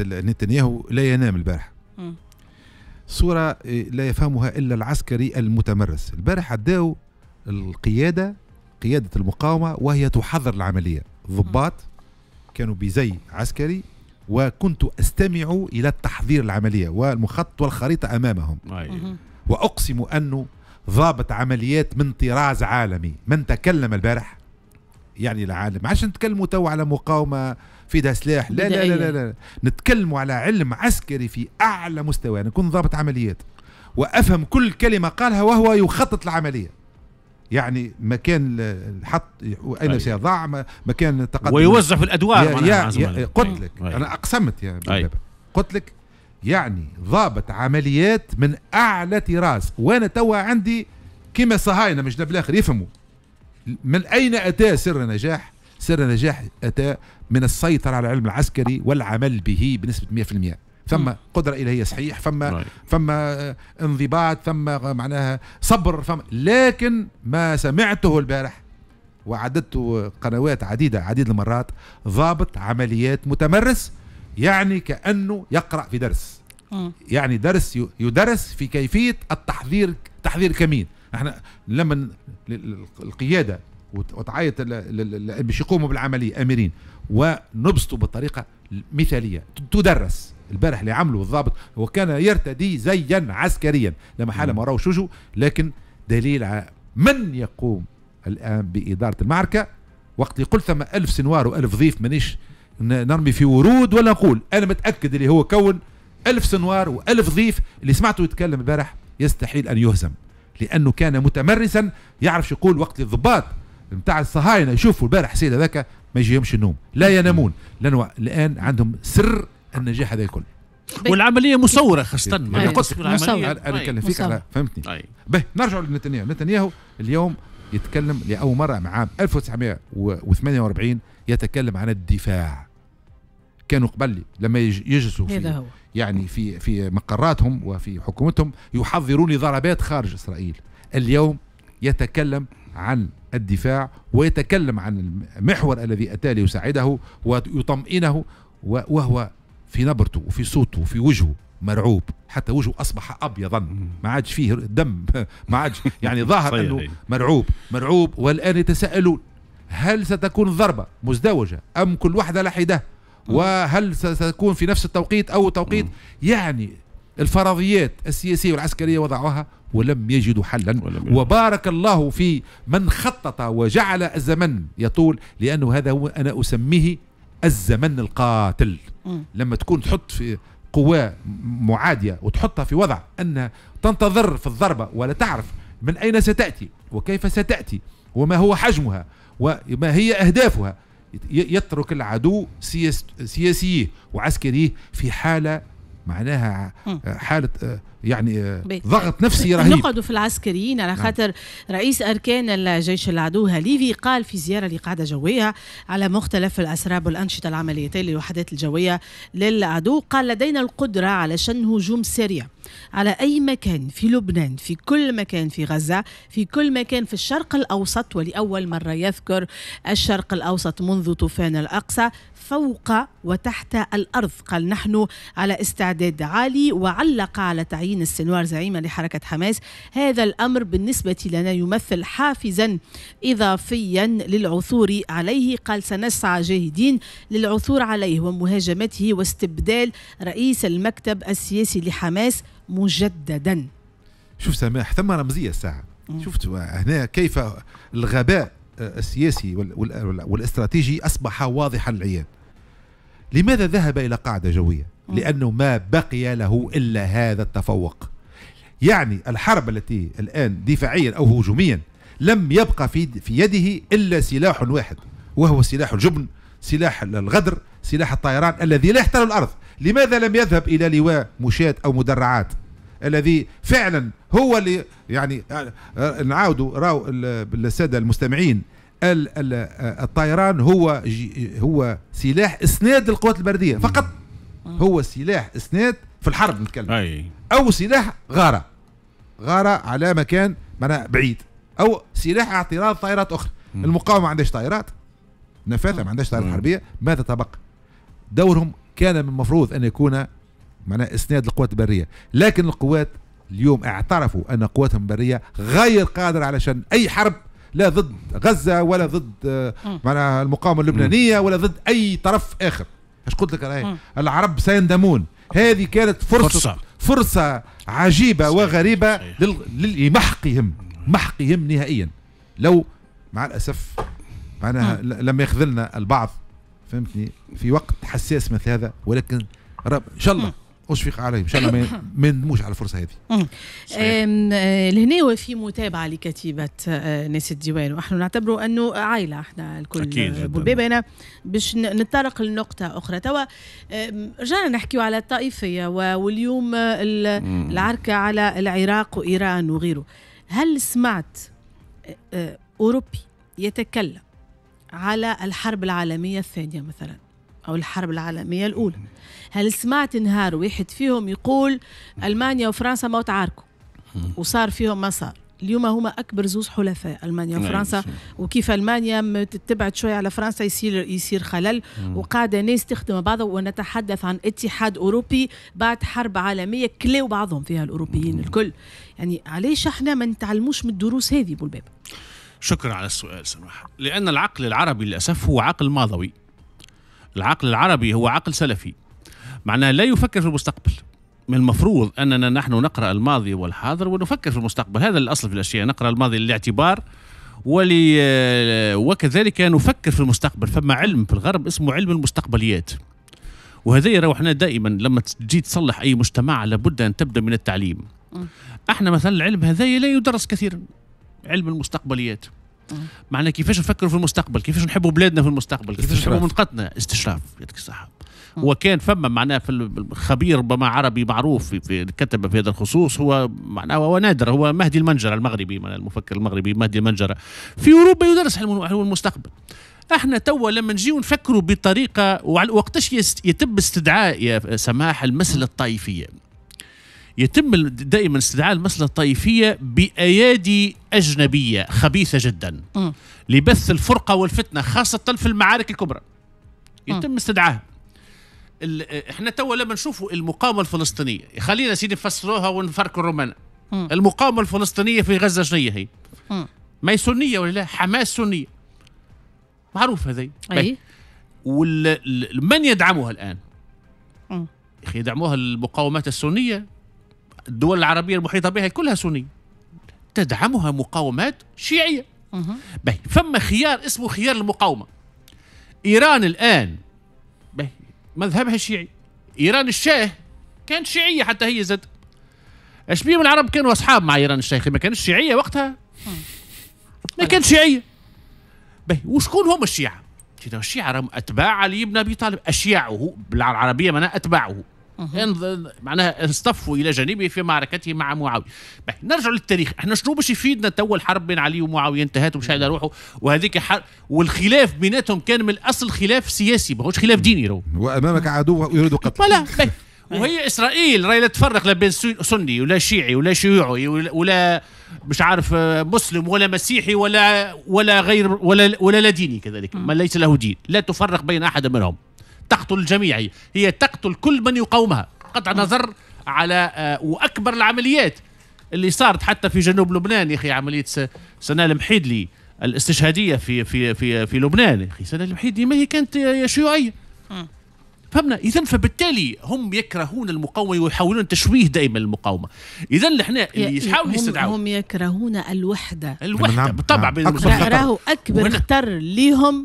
نتنياهو لا ينام البارح صورة إيه، لا يفهمها إلا العسكري المتمرس البارح عداو القيادة قيادة المقاومة وهي تحضر العملية ضباط كانوا بزي عسكري وكنت استمع الى تحضير العمليه والمخطط والخريطه امامهم أيوة. واقسم انه ضابط عمليات من طراز عالمي من تكلم البارح يعني العالم عادش نتكلموا تو على مقاومه في ده سلاح لا لا, لا لا لا نتكلموا على علم عسكري في اعلى مستوى انا يعني كنت ضابط عمليات وافهم كل كلمه قالها وهو يخطط العمليه يعني مكان الحط اين سيضع مكان تقدم ويوزع في الادوار يا يا يا قلت لك انا اقسمت يا قلت لك يعني ضابط عمليات من اعلى طراز وانا توا عندي كيما صهاينه مش بالاخر يفهموا من أين أتى سر نجاح؟ سر النجاح سر النجاح اتي من السيطرة على العلم العسكري والعمل به بنسبة 100% ثم قدرة إلهية صحيح ثم ثم انضباط ثم معناها صبر ثم لكن ما سمعته البارح وعددت قنوات عديدة عديد المرات ضابط عمليات متمرس يعني كأنه يقرأ في درس يعني درس يدرس في كيفية التحذير تحذير كمين احنا لما القياده وتعيط باش يقوموا بالعمليه اميرين ونبسطوا بطريقه مثاليه تدرس البارح اللي عمله الضابط وكان يرتدي زيا عسكريا لما حال ما راهو شجو لكن دليل على من يقوم الان باداره المعركه وقت يقول ثم ألف سنوار وألف ضيف مانيش نرمي في ورود ولا نقول انا متاكد اللي هو كون ألف سنوار وألف ضيف اللي سمعته يتكلم البارح يستحيل ان يهزم لانه كان متمرسا يعرف شو يقول وقت الضباط نتاع الصهاينه يشوفوا البارح سيد هذاك ما يجيهمش النوم لا ينامون لانه الان عندهم سر النجاح هذا الكل طيب. والعمليه مصوره خاصه ما طيب. قلت طيب. انا أتكلم فيك على فهمتني به نرجع لنتنياهو نتنياهو اليوم يتكلم لاول مره مع عام 1948 يتكلم عن الدفاع كانوا قبل لما يجلسوا هذا هو يعني في في مقراتهم وفي حكومتهم يحضرون لضربات خارج اسرائيل اليوم يتكلم عن الدفاع ويتكلم عن المحور الذي اتى ليساعده ويطمئنه وهو في نبرته وفي صوته وفي وجهه مرعوب حتى وجهه اصبح ابيضا ما عادش فيه دم ما عادش يعني ظاهر انه مرعوب مرعوب والان يتساءلون هل ستكون ضربه مزدوجه ام كل واحده لحده آه. وهل ستكون في نفس التوقيت أو توقيت يعني الفرضيات السياسية والعسكرية وضعوها ولم يجدوا حلا وبارك الله في من خطط وجعل الزمن يطول لأنه هذا هو أنا أسميه الزمن القاتل لما تكون تحط في قوة معادية وتحطها في وضع أنها تنتظر في الضربة ولا تعرف من أين ستأتي وكيف ستأتي وما هو حجمها وما هي أهدافها يترك العدو سياسيه وعسكريه في حاله معناها آه، حاله آه، يعني آه، ضغط نفسي رهيب نقعدوا في العسكريين على نعم. خاطر رئيس اركان الجيش العدو هليفي قال في زياره لقاعده جويه على مختلف الاسراب والانشطه العمليتين للوحدات الجويه للعدو قال لدينا القدره على شن هجوم سريع على اي مكان في لبنان في كل مكان في غزه في كل مكان في الشرق الاوسط ولاول مره يذكر الشرق الاوسط منذ طوفان الاقصى فوق وتحت الأرض قال نحن على استعداد عالي وعلق على تعيين السنوار زعيما لحركة حماس هذا الأمر بالنسبة لنا يمثل حافزا إضافيا للعثور عليه قال سنسعى جاهدين للعثور عليه ومهاجمته واستبدال رئيس المكتب السياسي لحماس مجددا شوف سماح ثم رمزية الساعة شفت هنا كيف الغباء السياسي والاستراتيجي اصبح واضحا العيان لماذا ذهب إلى قاعدة جوية؟ لأنه ما بقي له إلا هذا التفوق يعني الحرب التي الآن دفاعيا أو هجوميا لم يبقى في, في يده إلا سلاح واحد وهو سلاح الجبن سلاح الغدر سلاح الطيران الذي لا يحتل الأرض لماذا لم يذهب إلى لواء مشاة أو مدرعات الذي فعلا هو اللي يعني آه، آه، نعاودوا راو السادة المستمعين آه، الطيران هو هو سلاح اسناد القوات البرديه فقط هو سلاح اسناد في الحرب نتكلم أي. او سلاح غاره غاره على مكان معناها بعيد او سلاح اعتراض طائرات اخرى المقاومه ما عندهاش طائرات نفاثه ما عندهاش طائرات حربيه ماذا تبقى دورهم كان من المفروض ان يكون معناها اسناد القوات البريه لكن القوات اليوم اعترفوا ان قواتهم البريه غير قادره على شن اي حرب لا ضد غزه ولا ضد آه، معناها المقاومه اللبنانيه ولا ضد اي طرف اخر اش قلت لك أنا العرب سيندمون هذه كانت فرصه فرصه, فرصة عجيبه صحيح. وغريبه لل... لمحقهم محقهم نهائيا لو مع الاسف معناها لم يخذلنا البعض فهمتني في وقت حساس مثل هذا ولكن رب ان شاء الله اشفق عليه ان شاء الله ما ندموش على الفرصه هذه أمم. آه، لهنا وفي متابعه لكتيبه آه، ناس الديوان ونحن نعتبره انه عائله احنا الكل اكيد انا آه، باش نتطرق لنقطه اخرى توا رجعنا نحكيو على الطائفيه واليوم أمم. العركه على العراق وايران وغيره هل سمعت اوروبي يتكلم على الحرب العالميه الثانيه مثلا أو الحرب العالمية الأولى هل سمعت نهار واحد فيهم يقول ألمانيا وفرنسا ما تعاركوا وصار فيهم ما صار اليوم هما اكبر زوز حلفاء المانيا نعم، وفرنسا نعم. وكيف المانيا تبعد شويه على فرنسا يصير يصير خلل وقاعده ناس تخدم بعضها ونتحدث عن اتحاد اوروبي بعد حرب عالميه كلاو بعضهم فيها الاوروبيين الكل يعني علاش احنا ما نتعلموش من الدروس هذه بولباب شكرا على السؤال سماحه لان العقل العربي للاسف هو عقل ماضوي العقل العربي هو عقل سلفي معناه لا يفكر في المستقبل من المفروض اننا نحن نقرا الماضي والحاضر ونفكر في المستقبل هذا الاصل في الاشياء نقرا الماضي للاعتبار ولي وكذلك نفكر في المستقبل فما علم في الغرب اسمه علم المستقبليات وهذا احنا دائما لما تجي تصلح اي مجتمع لابد ان تبدا من التعليم احنا مثلا العلم هذا لا يدرس كثيرا علم المستقبليات معناها كيفاش نفكروا في المستقبل كيفاش نحبوا بلادنا في المستقبل كيفاش نحبوا منطقتنا استشراف يعطيك الصحه وكان فما معناه في الخبير ربما عربي معروف في, كتب في هذا الخصوص هو معناه هو نادر هو مهدي المنجرة المغربي المفكر المغربي مهدي المنجرة في اوروبا يدرس حلو المستقبل احنا توا لما نجيو نفكروا بطريقه وقتاش يتم استدعاء يا سماح المساله الطائفيه يتم دائما استدعاء المسألة الطائفية بأيادي أجنبية خبيثة جدا م. لبث الفرقة والفتنة خاصة في المعارك الكبرى يتم استدعائها احنا توا لما نشوفوا المقاومه الفلسطينيه خلينا سيدي نفسروها ونفركوا الرومان المقاومه الفلسطينيه في غزه شنيه هي؟ ما هي سنيه ولا لا؟ حماس سنيه معروف هذه اي ومن يدعمها الان؟ اخي يدعموها المقاومات السنيه الدول العربية المحيطة بها كلها سنية تدعمها مقاومات شيعية باهي فما خيار اسمه خيار المقاومة إيران الآن باهي مذهبها شيعي إيران الشاه كانت شيعية حتى هي زاد أشبيه من العرب كانوا أصحاب مع إيران الشيخ ما كانش شيعية وقتها ما كان شيعية باهي وشكون هم الشيعة؟ الشيعة راهم أتباع علي بن أبي طالب أشياعه بالعربية معناها أتباعه معناها انصطفوا الى جانبه في معركته مع معاويه نرجع للتاريخ احنا شنو باش يفيدنا تو الحرب بين علي ومعاويه انتهت ومش على روحه وهذيك حرب والخلاف بيناتهم كان من الاصل خلاف سياسي ماهوش خلاف ديني رو وامامك عدو يريد قتل وهي اسرائيل راهي لا تفرق لا بين سني ولا شيعي ولا شيوعي ولا, ولا مش عارف آه، مسلم ولا مسيحي ولا ولا غير ولا ولا لا ديني كذلك ما ليس له دين لا تفرق بين احد منهم تقتل الجميع هي تقتل كل من يقاومها قطع نظر على آه، واكبر العمليات اللي صارت حتى في جنوب لبنان يا اخي عمليه سنال المحيدلي الاستشهاديه في في في في لبنان يا اخي سنال المحيدلي ما هي كانت آه، شيوعيه فهمنا اذا فبالتالي هم يكرهون المقاومه ويحاولون تشويه دائما المقاومه اذا احنا اللي يحاولوا يستدعوا هم يكرهون الوحده الوحده بالطبع بين راهو اكبر خطر ليهم